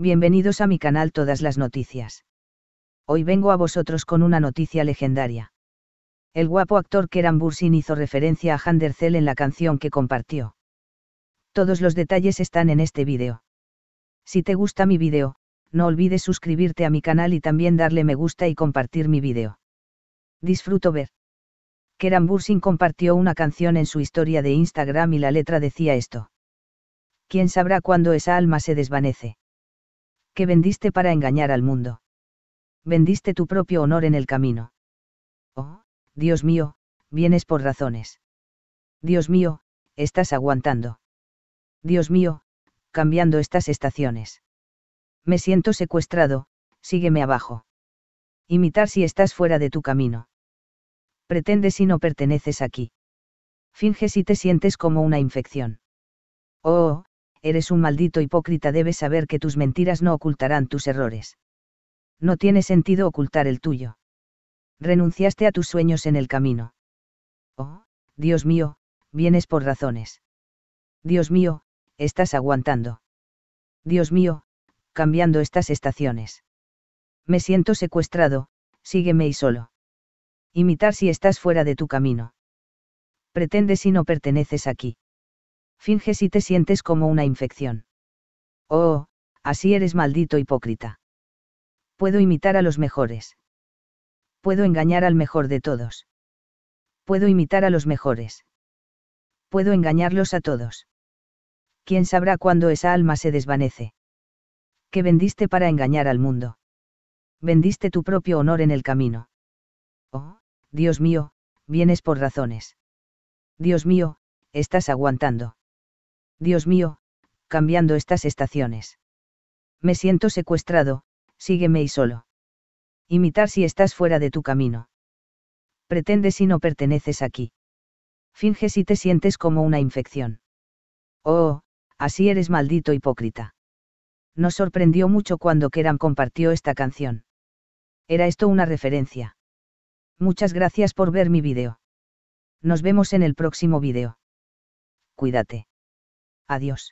Bienvenidos a mi canal Todas las Noticias. Hoy vengo a vosotros con una noticia legendaria. El guapo actor Keran Bursin hizo referencia a Handercel en la canción que compartió. Todos los detalles están en este vídeo. Si te gusta mi vídeo, no olvides suscribirte a mi canal y también darle me gusta y compartir mi vídeo. Disfruto ver. Keran Bursin compartió una canción en su historia de Instagram y la letra decía esto. ¿Quién sabrá cuándo esa alma se desvanece? que vendiste para engañar al mundo. Vendiste tu propio honor en el camino. Oh, Dios mío, vienes por razones. Dios mío, estás aguantando. Dios mío, cambiando estas estaciones. Me siento secuestrado, sígueme abajo. Imitar si estás fuera de tu camino. Pretende si no perteneces aquí. Finge si te sientes como una infección. Oh, eres un maldito hipócrita, debes saber que tus mentiras no ocultarán tus errores. No tiene sentido ocultar el tuyo. Renunciaste a tus sueños en el camino. Oh, Dios mío, vienes por razones. Dios mío, estás aguantando. Dios mío, cambiando estas estaciones. Me siento secuestrado, sígueme y solo. Imitar si estás fuera de tu camino. Pretende si no perteneces aquí finge si te sientes como una infección. Oh, así eres maldito hipócrita. Puedo imitar a los mejores. Puedo engañar al mejor de todos. Puedo imitar a los mejores. Puedo engañarlos a todos. ¿Quién sabrá cuándo esa alma se desvanece? ¿Qué vendiste para engañar al mundo. Vendiste tu propio honor en el camino. Oh, Dios mío, vienes por razones. Dios mío, estás aguantando. Dios mío, cambiando estas estaciones. Me siento secuestrado, sígueme y solo. Imitar si estás fuera de tu camino. Pretende si no perteneces aquí. Finge si te sientes como una infección. Oh, así eres maldito hipócrita. Nos sorprendió mucho cuando Keran compartió esta canción. Era esto una referencia. Muchas gracias por ver mi video. Nos vemos en el próximo video. Cuídate. Adiós.